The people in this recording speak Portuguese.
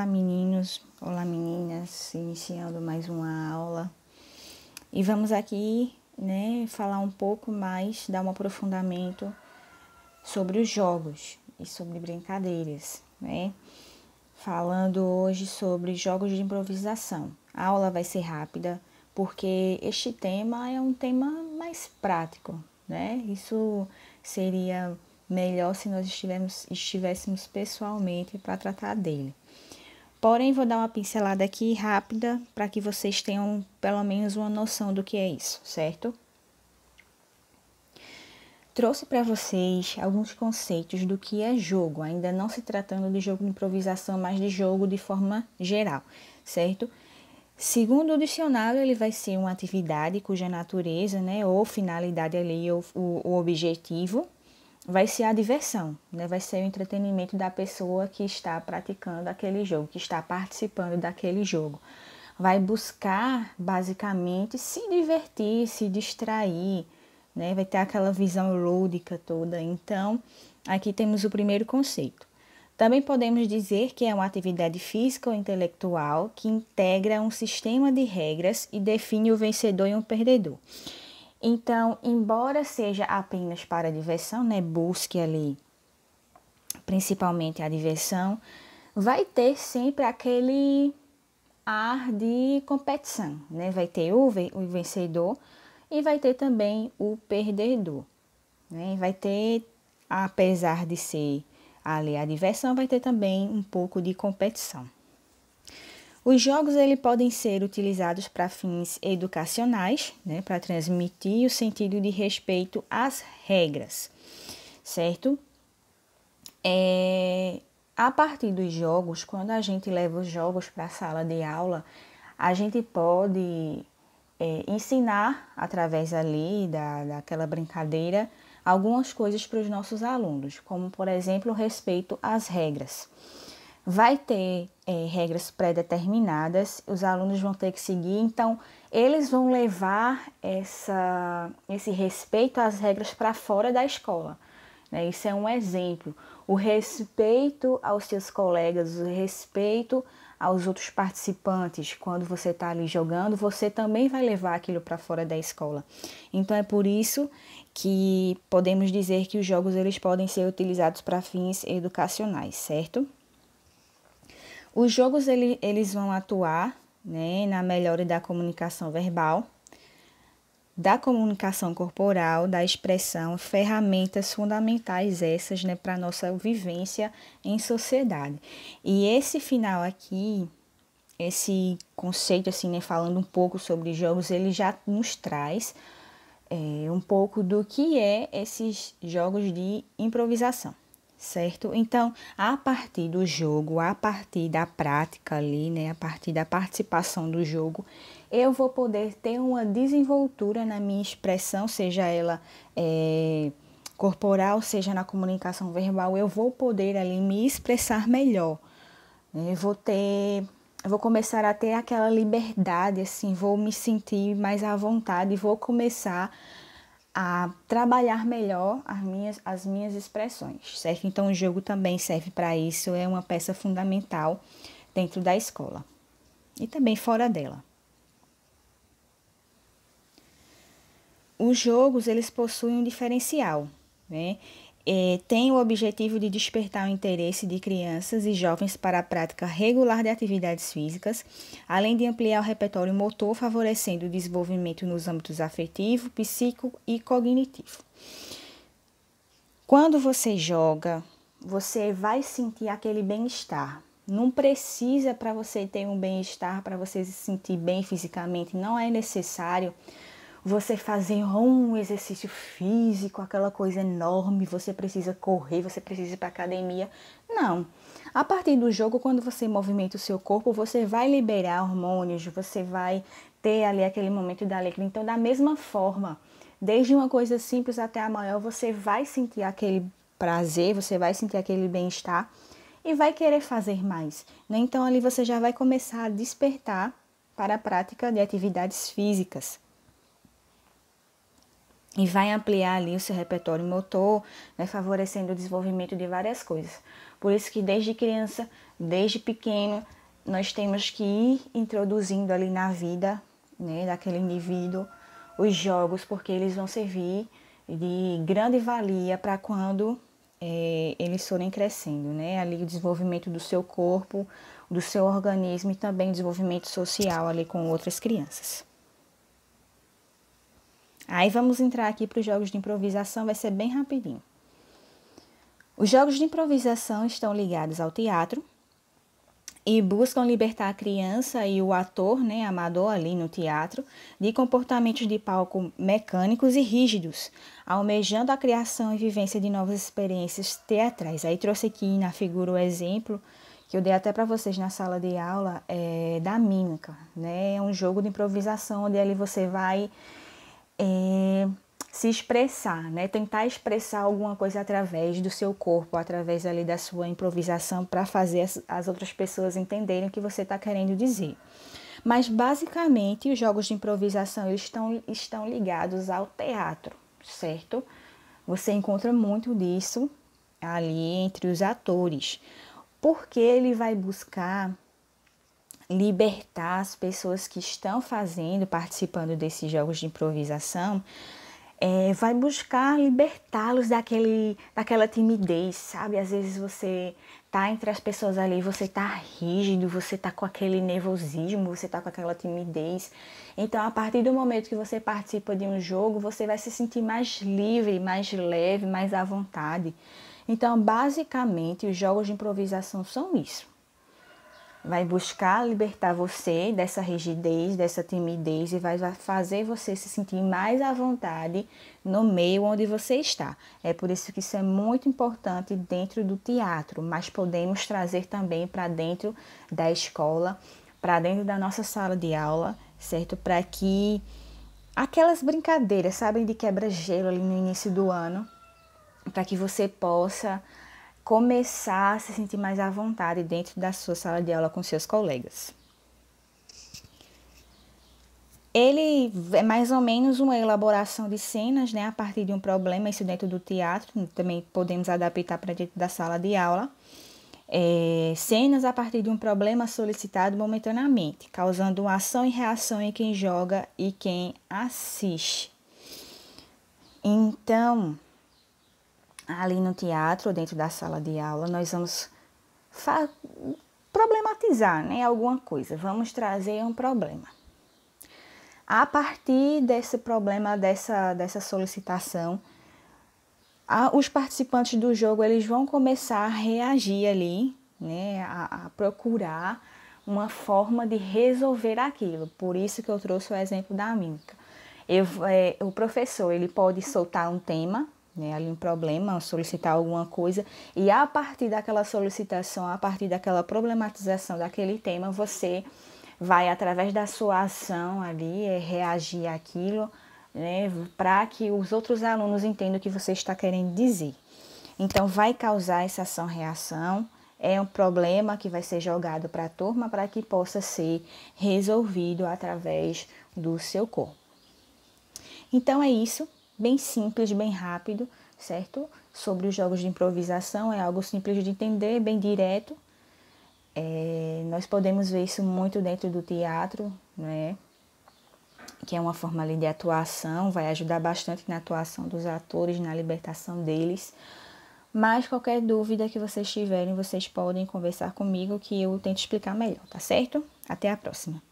Olá meninos, olá meninas, iniciando mais uma aula. E vamos aqui, né, falar um pouco mais, dar um aprofundamento sobre os jogos e sobre brincadeiras, né? Falando hoje sobre jogos de improvisação. A aula vai ser rápida, porque este tema é um tema mais prático, né? Isso seria melhor se nós estivéssemos, estivéssemos pessoalmente para tratar dele. Porém, vou dar uma pincelada aqui rápida para que vocês tenham pelo menos uma noção do que é isso, certo? Trouxe para vocês alguns conceitos do que é jogo, ainda não se tratando de jogo de improvisação, mas de jogo de forma geral, certo? Segundo o dicionário, ele vai ser uma atividade cuja natureza né, ou finalidade ali, ou, o objetivo vai ser a diversão, né? vai ser o entretenimento da pessoa que está praticando aquele jogo, que está participando daquele jogo. Vai buscar, basicamente, se divertir, se distrair, né? vai ter aquela visão lúdica toda. Então, aqui temos o primeiro conceito. Também podemos dizer que é uma atividade física ou intelectual que integra um sistema de regras e define o vencedor e o perdedor. Então, embora seja apenas para diversão, né, busque ali principalmente a diversão, vai ter sempre aquele ar de competição, né? Vai ter o, vencedor e vai ter também o perdedor, né? Vai ter, apesar de ser ali a diversão, vai ter também um pouco de competição. Os jogos ele podem ser utilizados para fins educacionais, né, para transmitir o sentido de respeito às regras, certo? É, a partir dos jogos, quando a gente leva os jogos para a sala de aula, a gente pode é, ensinar através ali da, daquela brincadeira algumas coisas para os nossos alunos, como por exemplo o respeito às regras vai ter é, regras pré-determinadas, os alunos vão ter que seguir, então eles vão levar essa, esse respeito às regras para fora da escola. Né? Isso é um exemplo. O respeito aos seus colegas, o respeito aos outros participantes, quando você está ali jogando, você também vai levar aquilo para fora da escola. Então é por isso que podemos dizer que os jogos eles podem ser utilizados para fins educacionais, certo? Os jogos ele, eles vão atuar né, na melhora da comunicação verbal, da comunicação corporal, da expressão, ferramentas fundamentais essas né, para a nossa vivência em sociedade. E esse final aqui, esse conceito, assim, né, falando um pouco sobre jogos, ele já nos traz é, um pouco do que é esses jogos de improvisação certo? Então, a partir do jogo, a partir da prática ali, né, a partir da participação do jogo, eu vou poder ter uma desenvoltura na minha expressão, seja ela é, corporal, seja na comunicação verbal, eu vou poder ali me expressar melhor. Né? Eu vou ter, eu vou começar a ter aquela liberdade, assim, vou me sentir mais à vontade, e vou começar a a trabalhar melhor as minhas, as minhas expressões, certo? Então, o jogo também serve para isso, é uma peça fundamental dentro da escola e também fora dela. Os jogos, eles possuem um diferencial, né? eh, tem o objetivo de despertar o interesse de crianças e jovens para a prática regular de atividades físicas, além de ampliar o repertório motor, favorecendo o desenvolvimento nos âmbitos afetivo, psíquico e cognitivo. Quando você joga, você vai sentir aquele bem-estar. Não precisa para você ter um bem-estar, para você se sentir bem fisicamente, não é necessário você fazer um exercício físico, aquela coisa enorme, você precisa correr, você precisa ir para academia. Não. A partir do jogo, quando você movimenta o seu corpo, você vai liberar hormônios, você vai ter ali aquele momento da alegria. Então, da mesma forma, desde uma coisa simples até a maior, você vai sentir aquele prazer, você vai sentir aquele bem-estar e vai querer fazer mais. Né? Então, ali você já vai começar a despertar para a prática de atividades físicas e vai ampliar ali o seu repertório motor, né, favorecendo o desenvolvimento de várias coisas. Por isso que desde criança, desde pequeno, nós temos que ir introduzindo ali na vida né, daquele indivíduo os jogos, porque eles vão servir de grande valia para quando é, eles forem crescendo, né? Ali o desenvolvimento do seu corpo, do seu organismo e também o desenvolvimento social ali com outras crianças. Aí vamos entrar aqui para os jogos de improvisação, vai ser bem rapidinho. Os jogos de improvisação estão ligados ao teatro e buscam libertar a criança e o ator, né, amador ali no teatro, de comportamentos de palco mecânicos e rígidos, almejando a criação e vivência de novas experiências teatrais. Aí trouxe aqui na figura o exemplo que eu dei até para vocês na sala de aula é, da mímica, né? É um jogo de improvisação onde ali você vai é, se expressar, né? Tentar expressar alguma coisa através do seu corpo, através ali da sua improvisação para fazer as, as outras pessoas entenderem o que você está querendo dizer. Mas basicamente os jogos de improvisação eles estão, estão ligados ao teatro, certo? Você encontra muito disso ali entre os atores, porque ele vai buscar libertar as pessoas que estão fazendo, participando desses jogos de improvisação, é, vai buscar libertá-los daquele, daquela timidez, sabe? Às vezes você tá entre as pessoas ali, você tá rígido, você tá com aquele nervosismo, você tá com aquela timidez. Então, a partir do momento que você participa de um jogo, você vai se sentir mais livre, mais leve, mais à vontade. Então, basicamente, os jogos de improvisação são isso vai buscar libertar você dessa rigidez, dessa timidez e vai fazer você se sentir mais à vontade no meio onde você está. É por isso que isso é muito importante dentro do teatro, mas podemos trazer também para dentro da escola, para dentro da nossa sala de aula, certo? Para que aquelas brincadeiras, sabem, de quebra-gelo ali no início do ano, para que você possa começar a se sentir mais à vontade dentro da sua sala de aula com seus colegas. Ele é mais ou menos uma elaboração de cenas, né, a partir de um problema, isso dentro do teatro, também podemos adaptar para dentro da sala de aula. É, cenas a partir de um problema solicitado momentaneamente, causando uma ação e reação em quem joga e quem assiste. Então, ali no teatro, dentro da sala de aula, nós vamos problematizar né, alguma coisa, vamos trazer um problema. A partir desse problema, dessa, dessa solicitação, a, os participantes do jogo eles vão começar a reagir ali, né, a, a procurar uma forma de resolver aquilo. Por isso que eu trouxe o exemplo da mímica. Eu, é, o professor ele pode soltar um tema né, ali um problema, solicitar alguma coisa, e a partir daquela solicitação, a partir daquela problematização daquele tema, você vai, através da sua ação ali, é, reagir àquilo, né, para que os outros alunos entendam o que você está querendo dizer. Então, vai causar essa ação-reação, é um problema que vai ser jogado para a turma para que possa ser resolvido através do seu corpo. Então, é isso bem simples, bem rápido, certo? Sobre os jogos de improvisação, é algo simples de entender, bem direto. É, nós podemos ver isso muito dentro do teatro, né? que é uma forma ali de atuação, vai ajudar bastante na atuação dos atores, na libertação deles. Mas qualquer dúvida que vocês tiverem, vocês podem conversar comigo que eu tento explicar melhor, tá certo? Até a próxima.